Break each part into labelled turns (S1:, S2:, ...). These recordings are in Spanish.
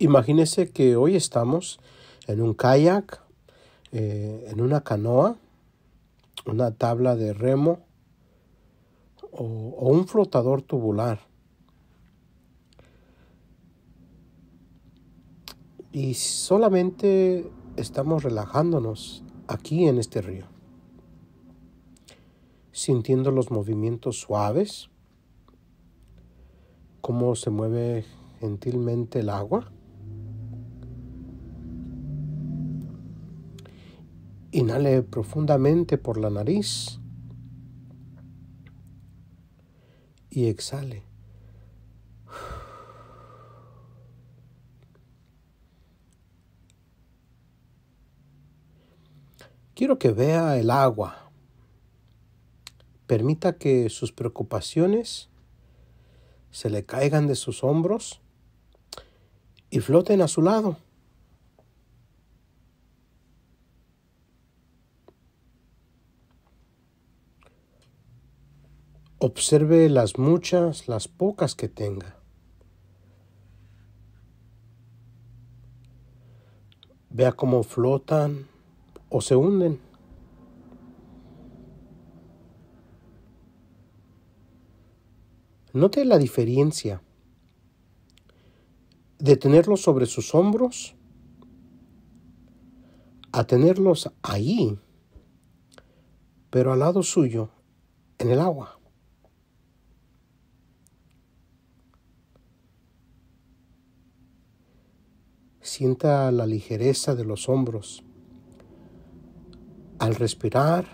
S1: Imagínese que hoy estamos en un kayak, eh, en una canoa, una tabla de remo o un flotador tubular. Y solamente estamos relajándonos aquí en este río, sintiendo los movimientos suaves, cómo se mueve gentilmente el agua Inhale profundamente por la nariz y exhale. Quiero que vea el agua. Permita que sus preocupaciones se le caigan de sus hombros y floten a su lado. Observe las muchas, las pocas que tenga. Vea cómo flotan o se hunden. Note la diferencia de tenerlos sobre sus hombros a tenerlos ahí, pero al lado suyo, en el agua. Sienta la ligereza de los hombros. Al respirar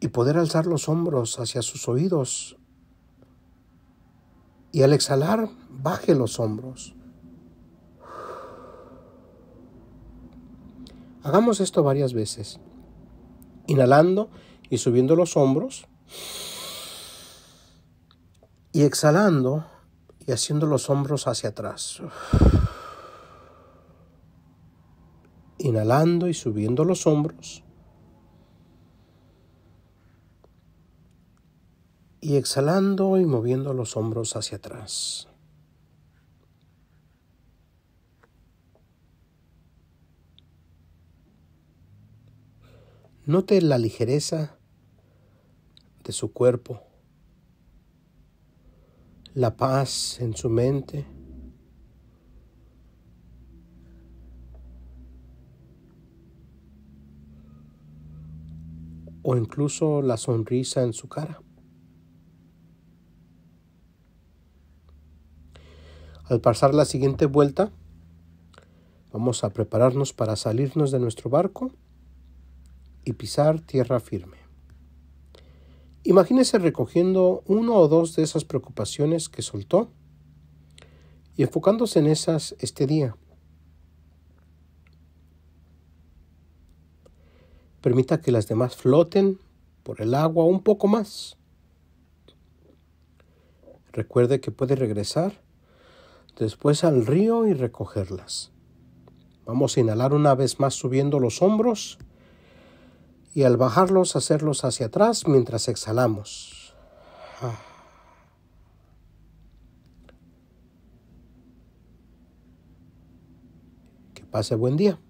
S1: y poder alzar los hombros hacia sus oídos. Y al exhalar, baje los hombros. Hagamos esto varias veces. Inhalando y subiendo los hombros. Y exhalando haciendo los hombros hacia atrás. Inhalando y subiendo los hombros. Y exhalando y moviendo los hombros hacia atrás. Note la ligereza de su cuerpo la paz en su mente. o incluso la sonrisa en su cara. Al pasar la siguiente vuelta, vamos a prepararnos para salirnos de nuestro barco y pisar tierra firme. Imagínese recogiendo uno o dos de esas preocupaciones que soltó y enfocándose en esas este día. Permita que las demás floten por el agua un poco más. Recuerde que puede regresar después al río y recogerlas. Vamos a inhalar una vez más subiendo los hombros y al bajarlos hacerlos hacia atrás mientras exhalamos. Ah. Que pase buen día.